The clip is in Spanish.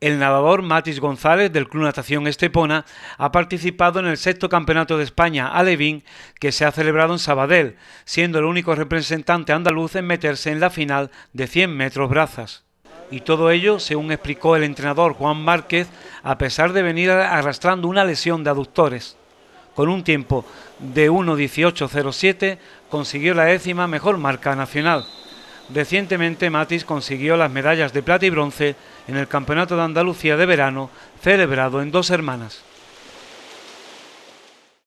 El nadador Matis González del Club Natación Estepona ha participado en el sexto Campeonato de España Alevín que se ha celebrado en Sabadell, siendo el único representante andaluz en meterse en la final de 100 metros brazas. Y todo ello, según explicó el entrenador Juan Márquez, a pesar de venir arrastrando una lesión de aductores. Con un tiempo de 1.18.07 consiguió la décima mejor marca nacional. Recientemente Matis consiguió las medallas de plata y bronce en el Campeonato de Andalucía de Verano celebrado en Dos Hermanas.